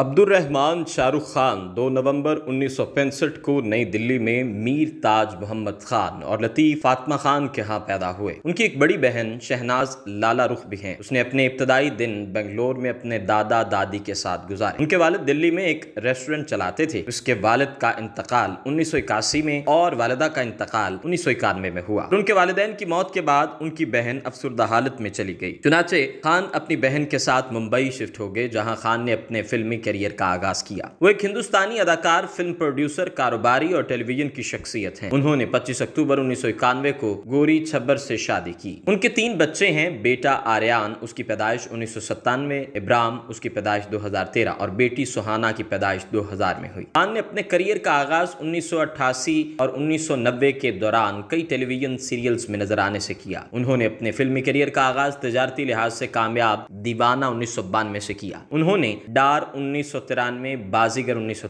अब्दुलरहमान शाहरुख खान 2 नवंबर उन्नीस को नई दिल्ली में मीर ताज मोहम्मद खान और लतीफ़ फातमा खान के यहाँ पैदा हुए उनकी एक बड़ी बहन शहनाज लाला रुख भी हैं उसने अपने इब्तदाई दिन बेंगलोर में अपने दादा दादी के साथ गुजारे उनके वालिद दिल्ली में एक रेस्टोरेंट चलाते थे उसके वालद का इंतकाल उन्नीस में और वालदा का इंतकाल उन्नीस में हुआ तो उनके वालदेन की मौत के बाद उनकी बहन अफसरदा हालत में चली गई चुनाचे खान अपनी बहन के साथ मुंबई शिफ्ट हो गए जहाँ खान ने अपने फिल्मी करियर का आगाज किया वो एक हिंदुस्तानी अदाकार फिल्म प्रोड्यूसर कारोबारी और टेलीविजन की शख्सियत है उन्होंने पच्चीस अक्टूबर उन्नीस को गोरी छब्बर से शादी की उनके तीन बच्चे हैं बेटा आर्यान उसकी पैदाइश उन्नीस सौ सत्तानवे इब्राम उसकी पैदाइश दो और बेटी सुहाना की पैदाइश दो में हुई खान ने अपने करियर का आगाज उन्नीस और उन्नीस के दौरान कई टेलीविजन सीरियल्स में नजर आने से किया उन्होंने अपने फिल्मी करियर का आगाज तजारती लिहाज से कामयाब दीवाना उन्नीस से किया उन्होंने डार उन्नीस उन्नीस बाजीगर उन्नीस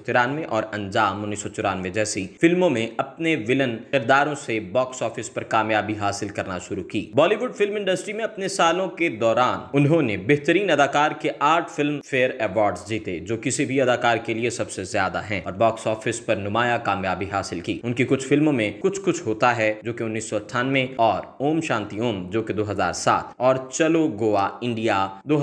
और अंजाम उन्नीस जैसी फिल्मों में अपने विलन किरदारों से बॉक्स ऑफिस पर कामयाबी हासिल करना शुरू की बॉलीवुड फिल्म इंडस्ट्री में अपने सालों के दौरान उन्होंने बेहतरीन अदाकार के आठ फिल्म फेयर अवार्ड जीते जो किसी भी अदाकार के लिए सबसे ज्यादा है और बॉक्स ऑफिस पर नुमाया कामयाबी हासिल की उनकी कुछ फिल्मों में कुछ कुछ होता है जो की उन्नीस और ओम शांति ओम जो की दो और चलो गोवा इंडिया दो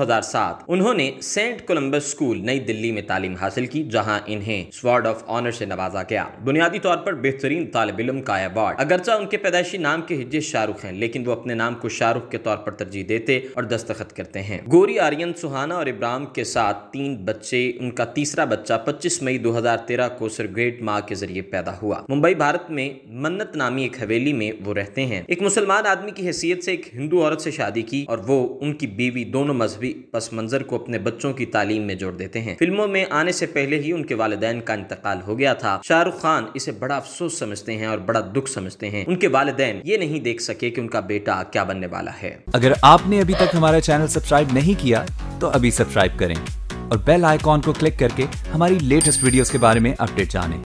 उन्होंने सेंट कोलंबस स्कूल नई दिल्ली में तालीम हासिल की जहाँ इन्हें स्वार्ड ऑफ ऑनर से नवाजा गया बुनियादी तौर पर बेहतरीन तालब इलम का अवार्ड अगरचा उनके पैदाइशी नाम के हिज्जे शाहरुख हैं लेकिन वो अपने नाम को शाहरुख के तौर पर तरजीह देते और दस्तखत करते हैं गोरी आर्यन सुहाना और इब्राम के साथ तीन बच्चे उनका तीसरा बच्चा पच्चीस मई दो हजार तेरह को सरग्रेट माँ के जरिए पैदा हुआ मुंबई भारत में मन्नत नामी एक हवेली में वो रहते हैं एक मुसलमान आदमी की हैसियत से एक हिंदू औरत से शादी की और वो उनकी बीवी दोनों मजहबी पस मंजर को अपने बच्चों की तालीम में जोड़ देते हैं फिल्मों में आने से पहले ही उनके वालदेन का इंतकाल हो गया था शाहरुख खान इसे बड़ा अफसोस समझते हैं और बड़ा दुख समझते हैं उनके वालदेन ये नहीं देख सके की उनका बेटा क्या बनने वाला है अगर आपने अभी तक हमारा चैनल सब्सक्राइब नहीं किया तो अभी सब्सक्राइब करें और बेल आइकॉन को क्लिक करके हमारी लेटेस्ट वीडियोस के बारे में अपडेट जाने